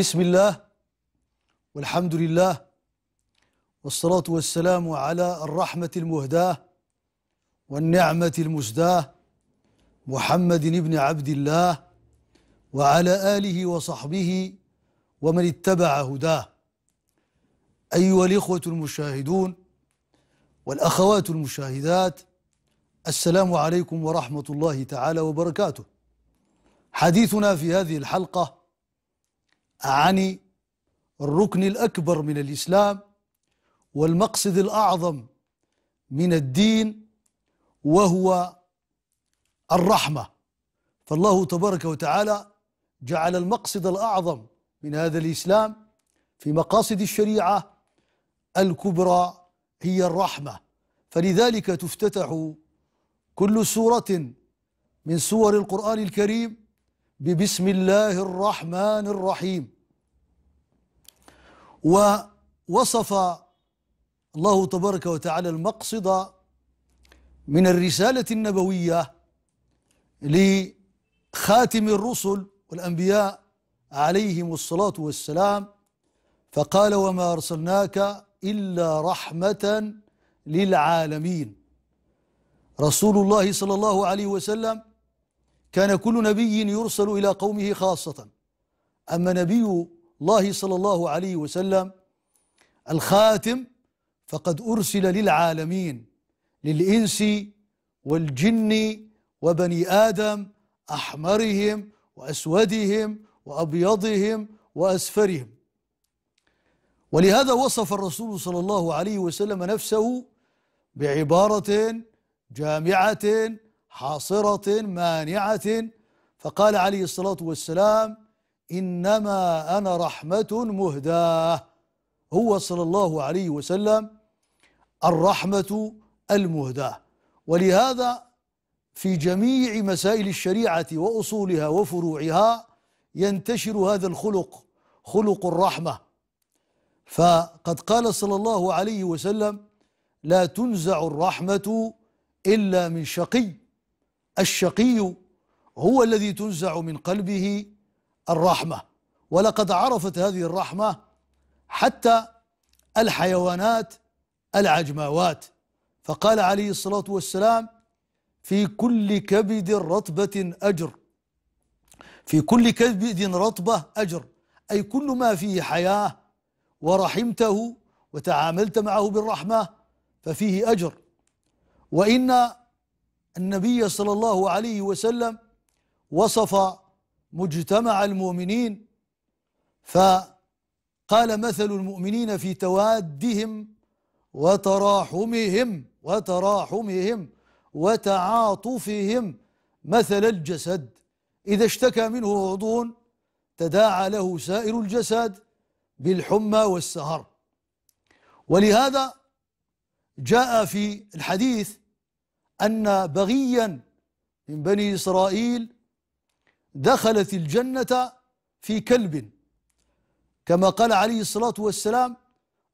بسم الله والحمد لله والصلاة والسلام على الرحمة المهداة والنعمة المسداة محمد بن عبد الله وعلى آله وصحبه ومن اتبع هداه أيها الإخوة المشاهدون والأخوات المشاهدات السلام عليكم ورحمة الله تعالى وبركاته حديثنا في هذه الحلقة عن الركن الأكبر من الإسلام والمقصد الأعظم من الدين وهو الرحمة فالله تبارك وتعالى جعل المقصد الأعظم من هذا الإسلام في مقاصد الشريعة الكبرى هي الرحمة فلذلك تفتتح كل سورة من سور القرآن الكريم ببسم الله الرحمن الرحيم ووصف الله تبارك وتعالى المقصد من الرسالة النبوية لخاتم الرسل والأنبياء عليهم الصلاة والسلام فقال وما أرسلناك إلا رحمة للعالمين رسول الله صلى الله عليه وسلم كان كل نبي يرسل إلى قومه خاصة أما نبي الله صلى الله عليه وسلم الخاتم فقد أرسل للعالمين للإنس والجن وبني آدم أحمرهم وأسودهم وأبيضهم وأسفرهم ولهذا وصف الرسول صلى الله عليه وسلم نفسه بعبارة جامعة حاصرة مانعة فقال عليه الصلاة والسلام إنما أنا رحمة مهداة هو صلى الله عليه وسلم الرحمة المهداة ولهذا في جميع مسائل الشريعة وأصولها وفروعها ينتشر هذا الخلق خلق الرحمة فقد قال صلى الله عليه وسلم لا تنزع الرحمة إلا من شقي الشقي هو الذي تنزع من قلبه الرحمه ولقد عرفت هذه الرحمه حتى الحيوانات العجماوات فقال عليه الصلاه والسلام في كل كبد رطبه اجر في كل كبد رطبه اجر اي كل ما فيه حياه ورحمته وتعاملت معه بالرحمه ففيه اجر وان النبي صلى الله عليه وسلم وصف مجتمع المؤمنين فقال مثل المؤمنين في توادهم وتراحمهم وتراحمهم وتعاطفهم مثل الجسد إذا اشتكى منه عضو تداعى له سائر الجسد بالحمى والسهر ولهذا جاء في الحديث أن بغيا من بني إسرائيل دخلت الجنة في كلب كما قال عليه الصلاة والسلام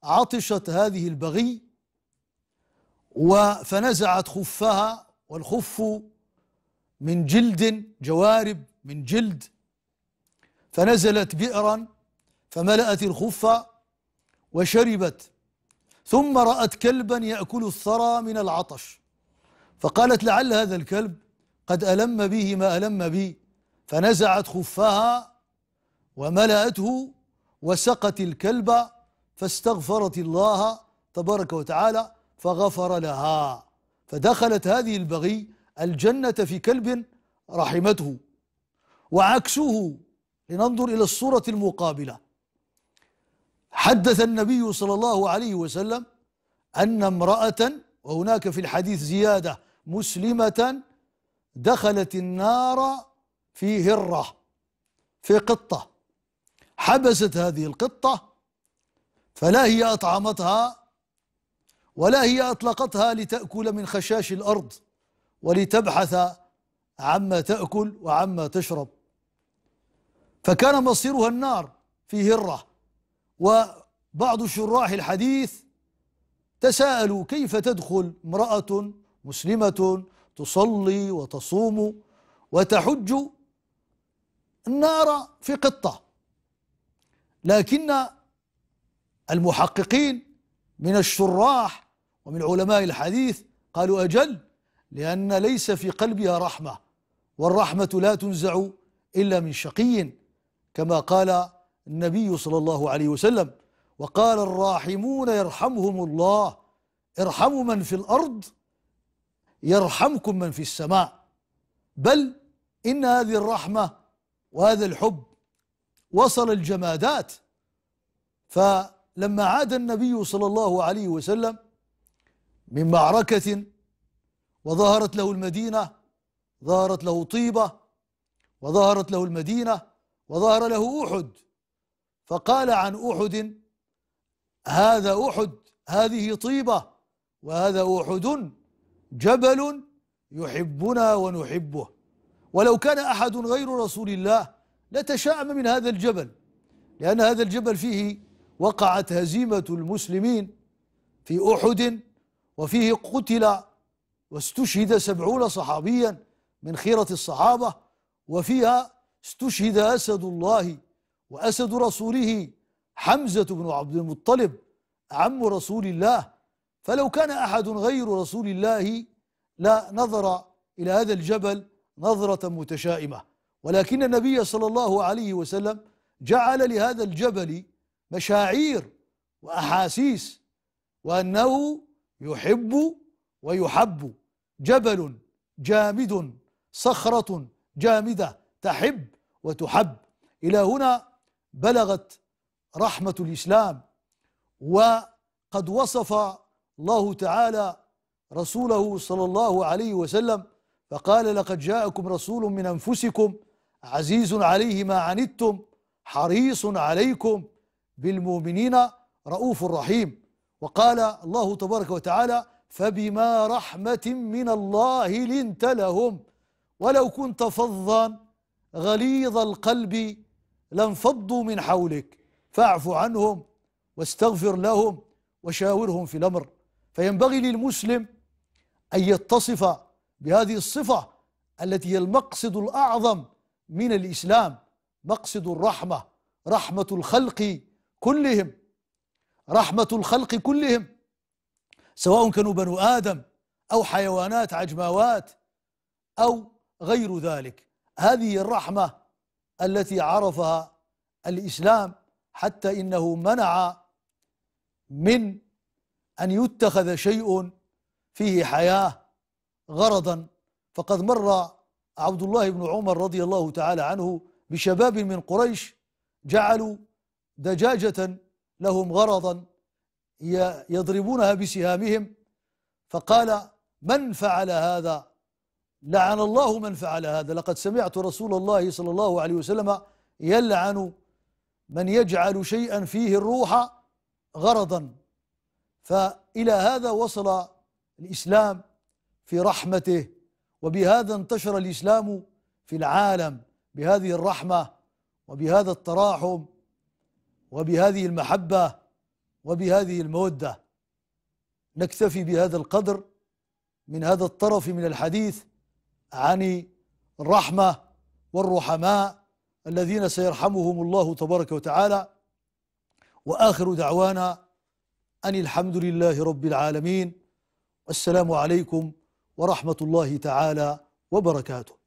عطشت هذه البغي فنزعت خفها والخف من جلد جوارب من جلد فنزلت بئرا فملأت الخف وشربت ثم رأت كلبا يأكل الثرى من العطش فقالت لعل هذا الكلب قد ألم به ما ألم بي فنزعت خفاها وملأته وسقت الكلب فاستغفرت الله تبارك وتعالى فغفر لها فدخلت هذه البغي الجنة في كلب رحمته وعكسه لننظر إلى الصورة المقابلة حدث النبي صلى الله عليه وسلم أن امرأة وهناك في الحديث زيادة مسلمة دخلت النار في هرة في قطة حبست هذه القطة فلا هي أطعمتها ولا هي أطلقتها لتأكل من خشاش الأرض ولتبحث عما تأكل وعما تشرب فكان مصيرها النار في هرة وبعض شراح الحديث تساءلوا كيف تدخل امرأة مسلمة تصلي وتصوم وتحج النار في قطة لكن المحققين من الشراح ومن علماء الحديث قالوا أجل لأن ليس في قلبها رحمة والرحمة لا تنزع إلا من شقي كما قال النبي صلى الله عليه وسلم وقال الراحمون يرحمهم الله ارحموا من في الارض يرحمكم من في السماء بل ان هذه الرحمه وهذا الحب وصل الجمادات فلما عاد النبي صلى الله عليه وسلم من معركه وظهرت له المدينه ظهرت له طيبه وظهرت له المدينه وظهر له احد فقال عن احد هذا احد هذه طيبه وهذا احد جبل يحبنا ونحبه ولو كان احد غير رسول الله لتشاءم من هذا الجبل لان هذا الجبل فيه وقعت هزيمه المسلمين في احد وفيه قتل واستشهد سبعون صحابيا من خيره الصحابه وفيها استشهد اسد الله واسد رسوله حمزة بن عبد المطلب عم رسول الله فلو كان أحد غير رسول الله لا نظر إلى هذا الجبل نظرة متشائمة ولكن النبي صلى الله عليه وسلم جعل لهذا الجبل مشاعير وأحاسيس وأنه يحب ويحب جبل جامد صخرة جامدة تحب وتحب إلى هنا بلغت رحمة الإسلام وقد وصف الله تعالى رسوله صلى الله عليه وسلم فقال لقد جاءكم رسول من أنفسكم عزيز عليه ما عنتم حريص عليكم بالمؤمنين رؤوف رحيم وقال الله تبارك وتعالى فبما رحمة من الله لنت لهم ولو كنت فظا غليظ القلب لانفضوا من حولك فاعف عنهم واستغفر لهم وشاورهم في الامر فينبغي للمسلم ان يتصف بهذه الصفه التي هي المقصد الاعظم من الاسلام مقصد الرحمه رحمه الخلق كلهم رحمه الخلق كلهم سواء كانوا بنو ادم او حيوانات عجماوات او غير ذلك هذه الرحمه التي عرفها الاسلام حتى انه منع من ان يتخذ شيء فيه حياه غرضا فقد مر عبد الله بن عمر رضي الله تعالى عنه بشباب من قريش جعلوا دجاجه لهم غرضا يضربونها بسهامهم فقال من فعل هذا لعن الله من فعل هذا لقد سمعت رسول الله صلى الله عليه وسلم يلعن من يجعل شيئا فيه الروح غرضا فإلى هذا وصل الإسلام في رحمته وبهذا انتشر الإسلام في العالم بهذه الرحمة وبهذا التراحم وبهذه المحبة وبهذه المودة نكتفي بهذا القدر من هذا الطرف من الحديث عن الرحمة والرحماء الذين سيرحمهم الله تبارك وتعالى واخر دعوانا ان الحمد لله رب العالمين والسلام عليكم ورحمه الله تعالى وبركاته